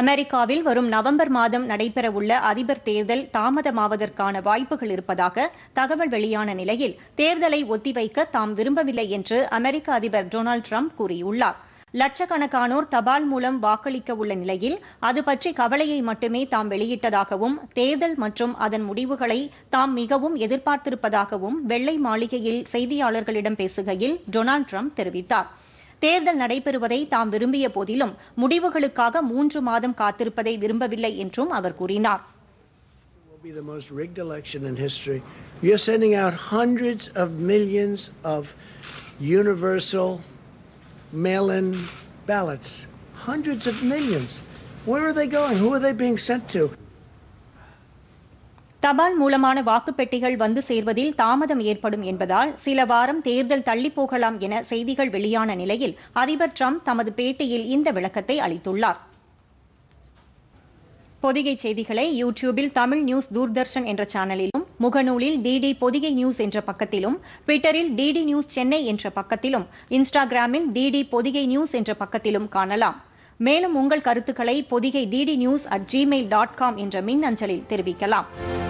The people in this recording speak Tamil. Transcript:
அமெரிக்காவில் வரும் நவம்பர் மாதம் நடைபெறவுள்ள அதிபர் தேர்தல் தாமதமாவதற்கான வாய்ப்புகள் இருப்பதாக தகவல் வெளியான நிலையில் தேர்தலை ஒத்திவைக்க தாம் விரும்பவில்லை என்று அமெரிக்க அதிபர் டொனால்டு ட்ரம்ப் கூறியுள்ளார் லட்சக்கணக்கானோர் தபால் மூலம் வாக்களிக்க உள்ள நிலையில் அது பற்றி கவலையை மட்டுமே தாம் வெளியிட்டதாகவும் தேர்தல் மற்றும் அதன் முடிவுகளை தாம் மிகவும் எதிர்பார்த்திருப்பதாகவும் வெள்ளை மாளிகையில் செய்தியாளர்களிடம் பேசுகையில் டொனால்டு ட்ரம்ப் தெரிவித்தாா் தேர்தல் நடைபெறுவதை தாம் விரும்பிய போதிலும் முடிவுகளுக்காக மூன்று மாதம் காத்திருப்பதை விரும்பவில்லை என்றும் அவர் கூறினார் the most rigged election in history. You're sending out hundreds of millions of universal mail in ballots. Hundreds of millions. Where are they going? Who are they being sent to? தபால் மூலமான வாக்குப்பெட்டிகள் வந்து சேர்வதில் தாமதம் ஏற்படும் என்பதால் சில வாரம் தேர்தல் தள்ளிப்போகலாம் என செய்திகள் வெளியான நிலையில் அதிபர் ட்ரம்ப் தமது பேட்டியில் இந்த விளக்கத்தை அளித்துள்ளார் பொதிகை செய்திகளை யூடியூபில் தமிழ் நியூஸ் தூர்தர்ஷன் என்ற சேனலிலும் முகநூலில் டிடி பொதிகை நியூஸ் என்ற பக்கத்திலும் ட்விட்டரில் டிடி நியூஸ் சென்னை என்ற பக்கத்திலும் இன்ஸ்டாகிராமில் டிடி பொதிகை நியூஸ் என்ற பக்கத்திலும் காணலாம் மேலும் உங்கள் கருத்துக்களை Podhigai DD news at Gmail dot com என்ற மின் அஞ்சலில் தெரிவிக்கலாம்